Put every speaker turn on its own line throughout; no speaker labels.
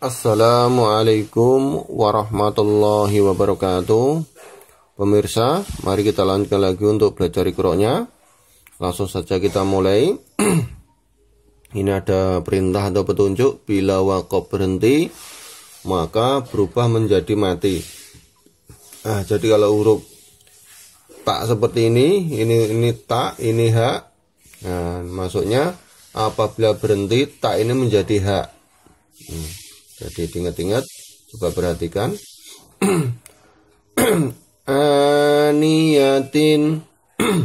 Assalamualaikum warahmatullahi wabarakatuh Pemirsa, mari kita lanjutkan lagi untuk belajar ikroknya Langsung saja kita mulai Ini ada perintah atau petunjuk Bila wakob berhenti Maka berubah menjadi mati Nah, jadi kalau huruf Tak seperti ini Ini ini tak, ini hak Nah, maksudnya Apabila berhenti, tak ini menjadi hak hmm. Jadi ingat-ingat coba perhatikan aniyatin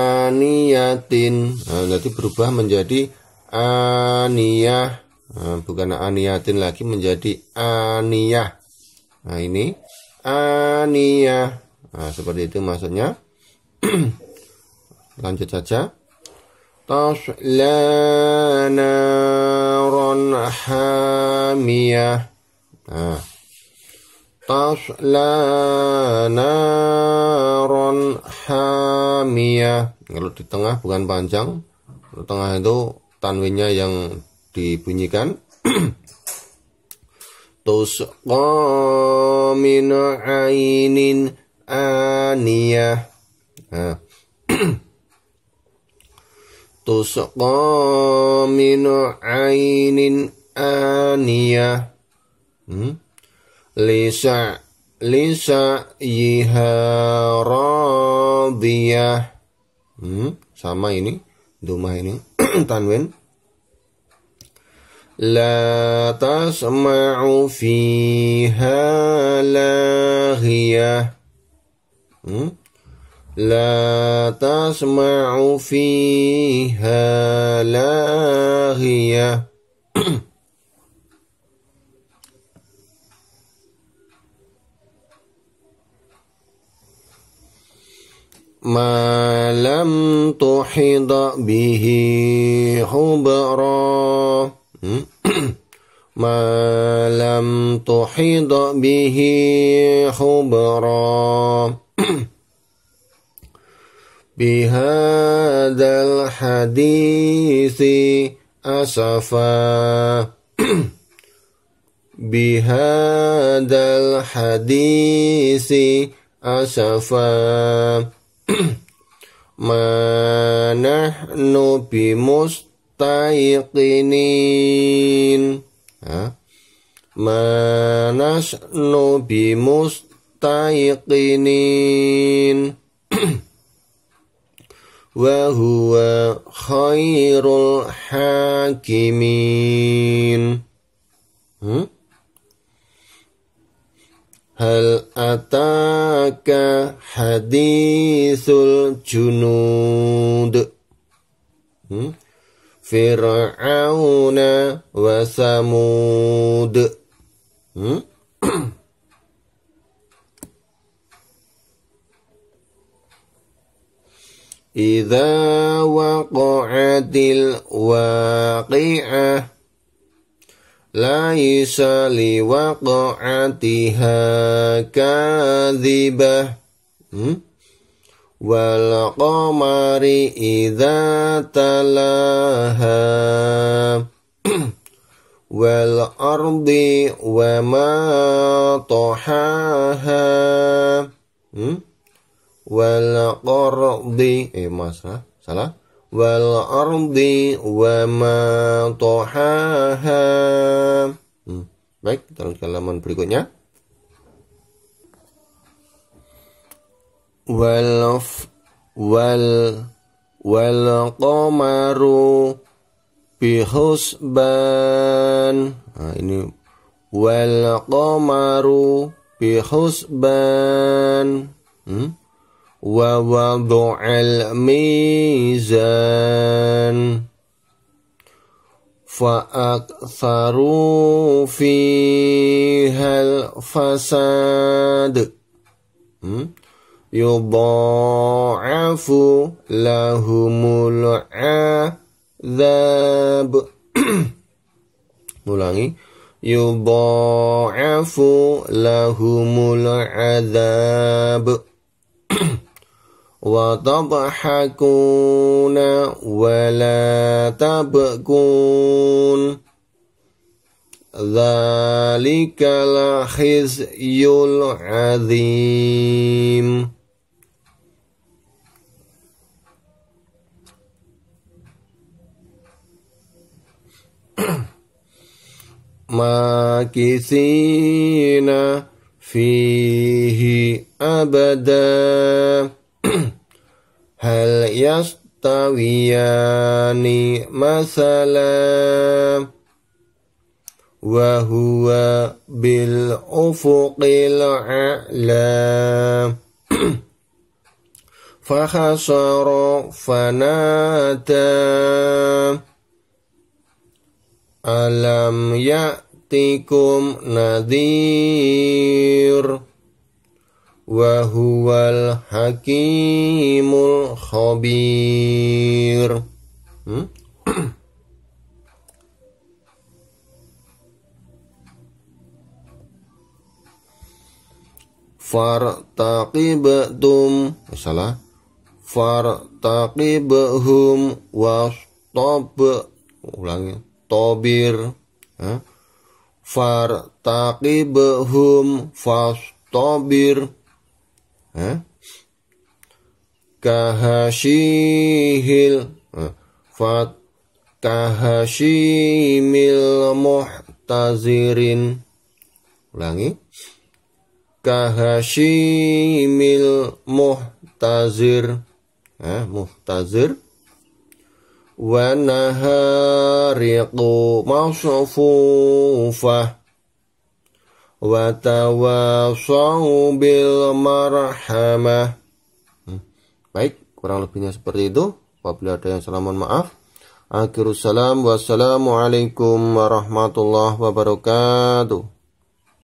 aniyatin nah, nanti berubah menjadi aniyah nah, bukan aniyatin lagi menjadi aniyah nah ini aniyah nah, seperti itu maksudnya lanjut saja lanar حامية تصلى نارا حامية kalau di tengah bukan panjang di tengah itu tanwinnya yang dibunyikan tusqa min ainin aniyah nah tusqa min ainin aniyah hmm? lisa lisa yiha radiyah hmm? sama ini dumah ini tanwin la tasma'u fiha lahiyah hmm? لا تسمع فيها لاغية ما لم تحض به خبرا ما لم تحض به خبرا bihadal hadisi asafa bihadal hadisi asafa Mana manahnu bimustaiqinin Mana manahnu bimustaiqinin وهو خير الحاكمين هل أتاك حديث الجنود فرعون وثمود إذا وقعت الواقعة ليس لوقعتها كاذبة والقمر إذا تلاها والأرض وما طحاها wal qardi eh masalah salah wal ardi wa ma tuhaha hmm. baik terus ke halaman berikutnya wal wal wal qamaru bihusban nah, ini wal qamaru bihusban hmm? ووضع الميزان فأكثروا فيها الفساد يضاعف لهم العذاب ulangi yudha'afu lahumul العذاب وتضحكون ولا تبكون ذلك الخزي العظيم ماكثين فيه أبداً يستويان مثلا وهو بالأفق الأعلى فحشر فنادى ألم يأتكم نذير wa huwal hakimul khabir hmm? Fartaqibtum eh, Salah Fartaqibhum Wastob Ulangi Tobir Fartaqibhum Fastobir Kahashihil eh, fat kahashimil muhtazirin. Ulangi. Kahashimil muhtazir. eh, Muhtazir. Wa nahariqu masfufah watawasau bil marhamah. Hmm. Baik, kurang lebihnya seperti itu. Apabila ada yang salah mohon maaf. Akhirussalam, wassalamualaikum warahmatullahi wabarakatuh.